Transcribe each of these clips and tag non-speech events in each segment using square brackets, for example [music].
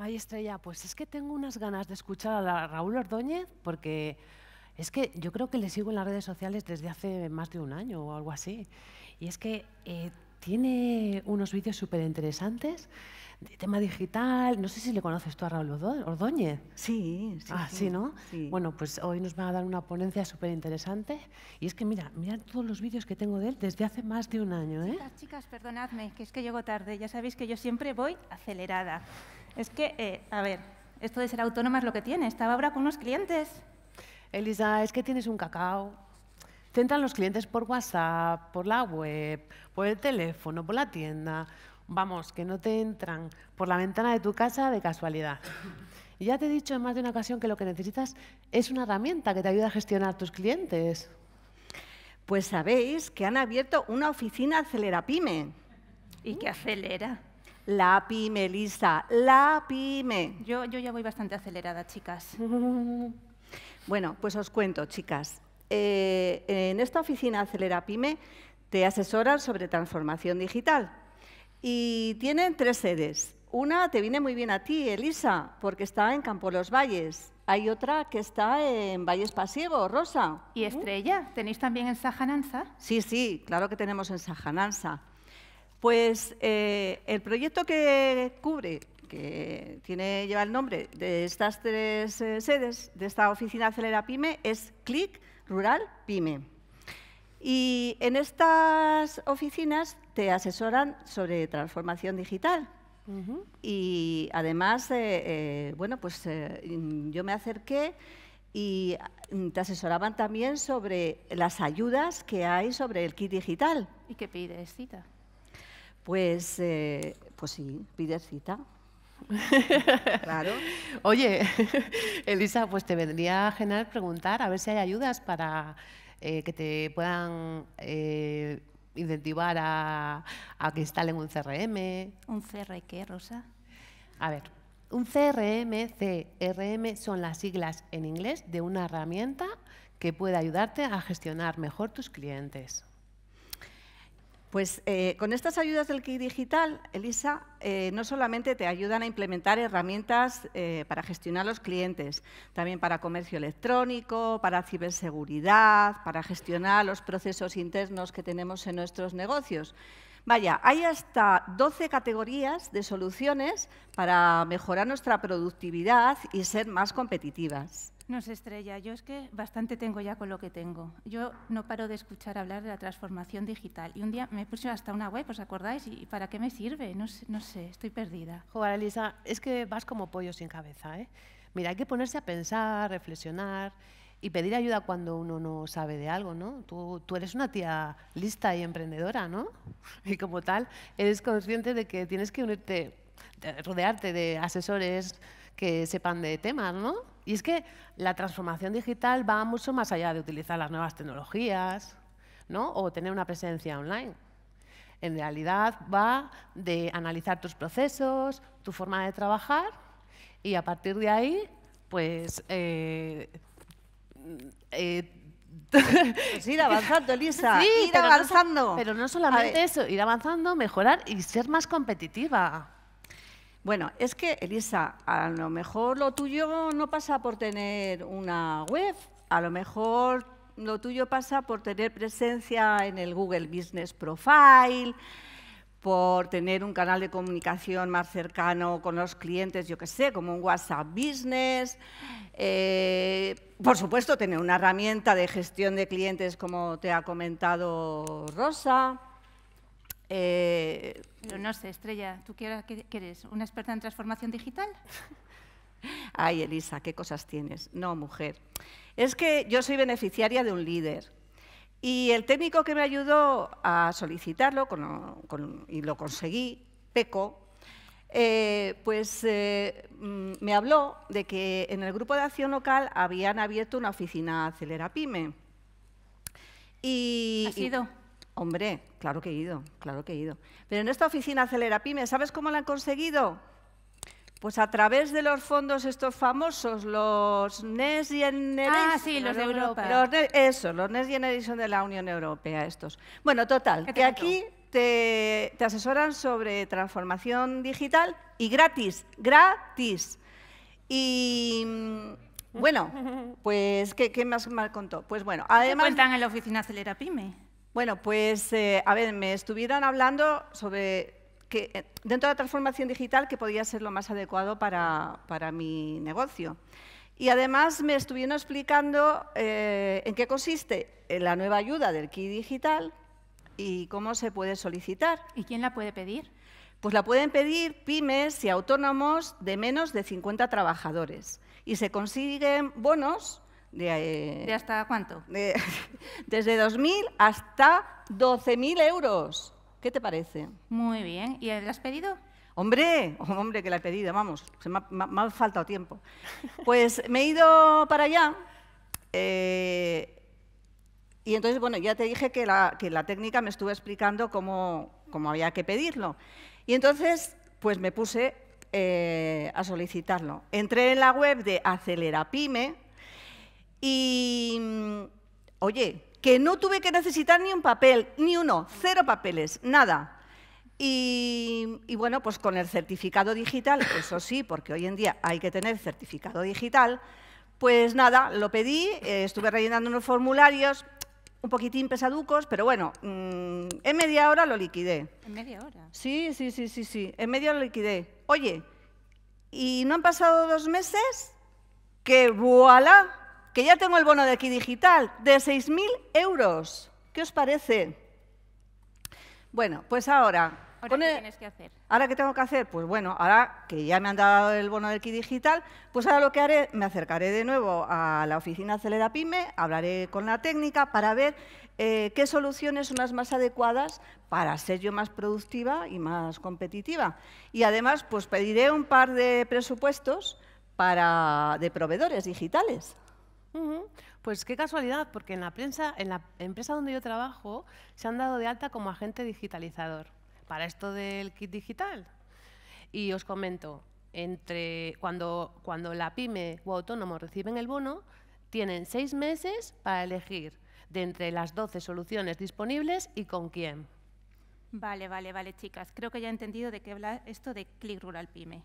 Ay, Estrella, pues es que tengo unas ganas de escuchar a Raúl Ordóñez porque es que yo creo que le sigo en las redes sociales desde hace más de un año o algo así. Y es que eh, tiene unos vídeos súper interesantes de tema digital. No sé si le conoces tú a Raúl Ordóñez. Sí, sí. Ah, sí, ¿no? Bueno, pues hoy nos va a dar una ponencia súper interesante. Y es que mira, mira todos los vídeos que tengo de él desde hace más de un año. ¿eh? chicas, perdonadme, que es que llego tarde. Ya sabéis que yo siempre voy acelerada. Es que, eh, a ver, esto de ser autónoma es lo que tiene. Estaba ahora con unos clientes. Elisa, es que tienes un cacao. Te entran los clientes por WhatsApp, por la web, por el teléfono, por la tienda. Vamos, que no te entran por la ventana de tu casa de casualidad. Y ya te he dicho en más de una ocasión que lo que necesitas es una herramienta que te ayude a gestionar tus clientes. Pues sabéis que han abierto una oficina Acelera Pyme. ¿Y qué acelera? La pyme, Elisa, la pyme. Yo, yo ya voy bastante acelerada, chicas. [laughs] bueno, pues os cuento, chicas. Eh, en esta oficina Acelera Pyme te asesoran sobre transformación digital y tienen tres sedes. Una te viene muy bien a ti, Elisa, porque está en Campo Los Valles. Hay otra que está en Valles Pasiego, Rosa. ¿Y Estrella? ¿Tenéis también en Sajananza? Sí, sí, claro que tenemos en Sajananza. Pues eh, el proyecto que cubre, que tiene, lleva el nombre de estas tres eh, sedes, de esta oficina Acelera PyME, es CLIC Rural PyME. Y en estas oficinas te asesoran sobre transformación digital. Y además, eh, bueno, pues yo me acerqué y mm, te asesoraban también sobre las ayudas que hay sobre el kit digital. ¿Y qué pides cita? Pues, eh, pues sí, pide cita. [laughs] claro. Oye, [laughs] Elisa, pues te vendría a genial preguntar a ver si hay ayudas para eh, que te puedan eh, incentivar a, a, que instalen un CRM. ¿Un CRM qué, Rosa? A ver, un CRM, CRM son las siglas en inglés de una herramienta que puede ayudarte a gestionar mejor tus clientes. Pues eh, con estas ayudas del kit digital, Elisa, eh, no solamente te ayudan a implementar herramientas eh, para gestionar los clientes, también para comercio electrónico, para ciberseguridad, para gestionar los procesos internos que tenemos en nuestros negocios. Vaya, hay hasta 12 categorías de soluciones para mejorar nuestra productividad y ser más competitivas. No sé, Estrella, yo es que bastante tengo ya con lo que tengo. Yo no paro de escuchar hablar de la transformación digital y un día me puse hasta una web, ¿os acordáis? ¿Y para qué me sirve? No sé, no sé estoy perdida. jugar Elisa, es que vas como pollo sin cabeza, ¿eh? Mira, hay que ponerse a pensar, reflexionar y pedir ayuda cuando uno no sabe de algo, ¿no? Tú, tú, eres una tía lista y emprendedora, ¿no? [laughs] Y como tal, eres consciente de que tienes que unirte, rodearte de asesores que sepan de temas, ¿no? Y es que la transformación digital va mucho más allá de utilizar las nuevas tecnologías, ¿no? O tener una presencia online. En realidad va de analizar tus procesos, tu forma de trabajar y a partir de ahí, pues eh, eh, pues ir avanzando, Elisa. ir avanzando. pero no solamente eso, ir avanzando, mejorar y ser más competitiva. Bueno, es que, Elisa, a lo mejor lo tuyo no pasa por tener una web, a lo mejor lo tuyo pasa por tener presencia en el Google Business Profile, por tener un canal de comunicación más cercano con los clientes, yo qué sé, como un WhatsApp Business. Eh, por supuesto, tener una herramienta de gestión de clientes, como te ha comentado Rosa. Eh, Pero no sé, Estrella, ¿tú qué, eres? ¿Una experta en transformación digital? Ay, Elisa, qué cosas tienes. No, mujer. Es que yo soy beneficiaria de un líder y el técnico que me ayudó a solicitarlo y lo conseguí, Peco, eh, pues eh, mm, me habló de que en el grupo de acción local habían abierto una oficina Acelera Pyme. ¿Has ido? hombre, claro que he ido, claro que he ido. Pero en esta oficina Acelera Pyme, ¿sabes cómo la han conseguido? Pues a través de los fondos estos famosos, los NES y Ah, sí, los, de Europa. Los, eso, los NES y son de la Unión Europea estos. Bueno, total, que aquí te, te, asesoran sobre transformación digital y gratis, gratis. Y mm, bueno, [laughs] pues, ¿qué, más me contó? Pues bueno, además... cuentan en la oficina Acelera Pyme? Bueno, pues, eh, a ver, me estuvieron hablando sobre eh, dentro de la transformación digital que podría ser lo más adecuado para, mi negocio. Y además me estuvieron explicando eh, en qué consiste eh, la nueva ayuda del kit digital y cómo se puede solicitar. ¿Y quién la puede pedir? Pues la pueden pedir pymes y autónomos de menos de 50 trabajadores. Y se consiguen bonos de... ¿De hasta cuánto? De, [laughs] desde 2.000 hasta 12.000 euros. ¿Qué te parece? Muy bien. ¿Y la has pedido? Hombre, hombre que la he pedido, vamos, me ha, faltado tiempo. [laughs] Pues me he ido para allá eh, y entonces, bueno, ya te dije que la, técnica me estuvo explicando cómo, había que pedirlo. Y entonces, pues me puse eh, a solicitarlo. Entré en la web de Acelera Pyme y, mm, oye, que no tuve que necesitar ni un papel, ni uno, cero papeles, nada. Y, bueno, pues con el certificado digital, eso sí, porque hoy en día hay que tener certificado digital, pues nada, lo pedí, eh, estuve rellenando unos formularios un poquitín pesaducos, pero bueno, mm, en media hora lo liquidé. ¿En media hora? Sí, sí, sí, sí, sí, en media hora lo liquidé. Oye, ¿y no han pasado dos meses? ¡Que voilà! que ya tengo el bono de aquí digital, de 6.000 euros. ¿Qué os parece? Bueno, pues ahora... ¿Ahora qué tienes que hacer? ¿Ahora tengo que hacer? Pues bueno, ahora que ya me han dado el bono de aquí digital, pues ahora lo que haré, me acercaré de nuevo a la oficina Acelera Pyme, hablaré con la técnica para ver eh, qué soluciones son las más adecuadas para ser yo más productiva y más competitiva. Y además, pues pediré un par de presupuestos para, de proveedores digitales. Pues qué casualidad, porque en la, prensa, en la empresa donde yo trabajo se han dado de alta como agente digitalizador para esto del kit digital. Y os comento, entre cuando, cuando la pyme o autónomo reciben el bono, tienen seis meses para elegir de entre las 12 soluciones disponibles y con quién. Vale, vale, vale, chicas. Creo que ya he entendido de qué habla esto de Click Rural Pyme.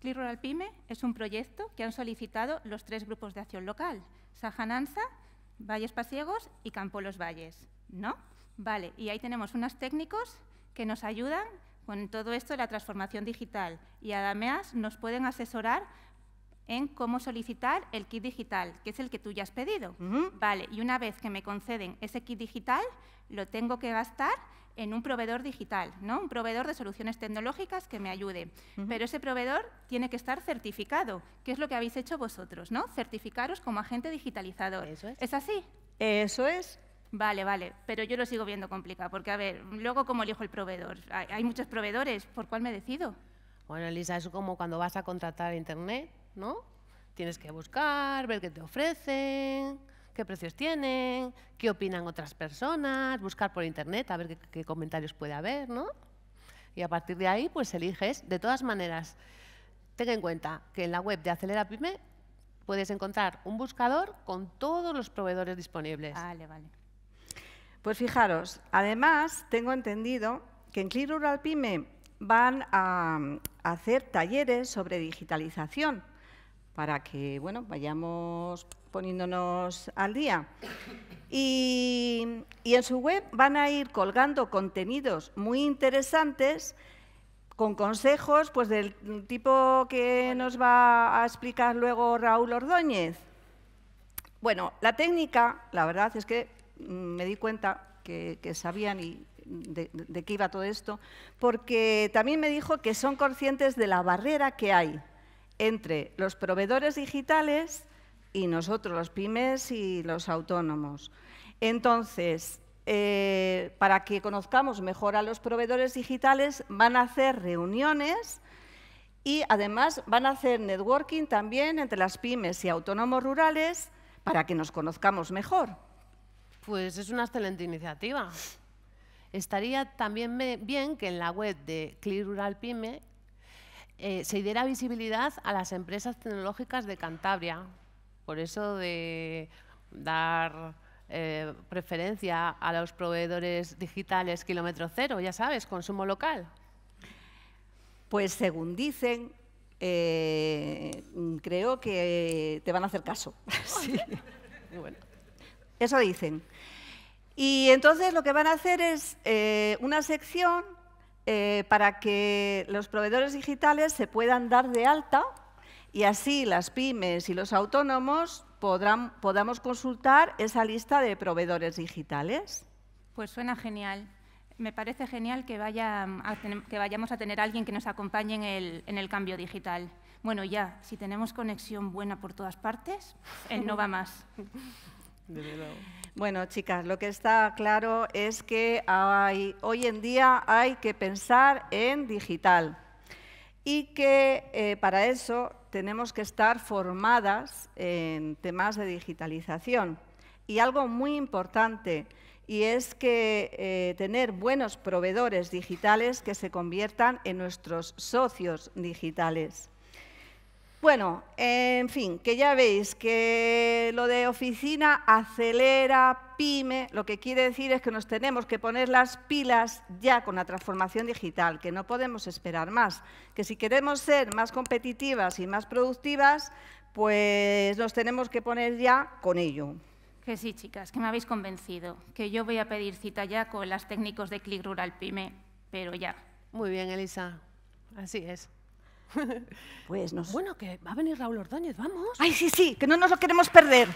Click Rural Pyme es un proyecto que han solicitado los tres grupos de acción local, Sajananza, Valles Pasiegos y Campo los Valles, ¿no? Vale, y ahí tenemos unos técnicos que nos ayudan con todo esto de la transformación digital y además nos pueden asesorar en cómo solicitar el kit digital, que es el que tú ya has pedido. Vale, y una vez que me conceden ese kit digital, lo tengo que gastar en un proveedor digital, ¿no? un proveedor de soluciones tecnológicas que me ayude. Pero ese proveedor tiene que estar certificado, que es lo que habéis hecho vosotros, ¿no? certificaros como agente digitalizador. Eso es. así? Eso es. Vale, vale, pero yo lo sigo viendo complicado, porque a ver, luego cómo elijo el proveedor. Hay, muchos proveedores, ¿por cuál me decido? Bueno, Elisa, es como cuando vas a contratar Internet, ¿no? Tienes que buscar, ver qué te ofrecen, qué precios tienen, qué opinan otras personas, buscar por internet a ver qué, comentarios puede haber, ¿no? Y a partir de ahí, pues eliges. De todas maneras, ten en cuenta que en la web de Acelera Pyme puedes encontrar un buscador con todos los proveedores disponibles. Vale, vale. Pues fijaros, además tengo entendido que en Clear Rural Pyme van a hacer talleres sobre digitalización para que bueno, vayamos poniéndonos al día. Y, en su web van a ir colgando contenidos muy interesantes con consejos pues, del tipo que nos va a explicar luego Raúl Ordóñez. Bueno, la técnica, la verdad es que mm, me di cuenta que, sabían de, de, qué iba todo esto, porque también me dijo que son conscientes de la barrera que hay entre los proveedores digitales y nosotros, los pymes y los autónomos. Entonces, eh, para que conozcamos mejor a los proveedores digitales, van a hacer reuniones y además van a hacer networking también entre las pymes y autónomos rurales para que nos conozcamos mejor. Pues es una excelente iniciativa. Estaría también bien que en la web de Clear Rural Pyme eh, se diera visibilidad a las empresas tecnológicas de Cantabria, por eso de dar eh, preferencia a los proveedores digitales kilómetro cero, ya sabes, consumo local. Pues según dicen, eh, creo que te van a hacer caso. [laughs] sí. bueno. Eso dicen. Y entonces lo que van a hacer es eh, una sección para que los proveedores digitales se puedan dar de alta y así las pymes y los autónomos podrán, podamos consultar esa lista de proveedores digitales. Pues suena genial. Me parece genial que, vaya que vayamos a tener a alguien que nos acompañe en el, cambio digital. Bueno, ya, si tenemos conexión buena por todas partes, él no va más. [laughs] Bueno, chicas, lo que está claro es que hay, hoy en día hay que pensar en digital y que eh, para eso tenemos que estar formadas en temas de digitalización. Y algo muy importante, y es que eh, tener buenos proveedores digitales que se conviertan en nuestros socios digitales. Bueno, en fin, que ya veis que lo de oficina acelera, pyme, lo que quiere decir es que nos tenemos que poner las pilas ya con la transformación digital, que no podemos esperar más, que si queremos ser más competitivas y más productivas, pues nos tenemos que poner ya con ello. Que sí, chicas, que me habéis convencido, que yo voy a pedir cita ya con las técnicos de Click Rural Pyme, pero ya. Muy bien, Elisa, así es. Pues bueno, que va a venir Raúl Ordóñez, vamos. Ay, sí, sí, que no nos lo queremos perder.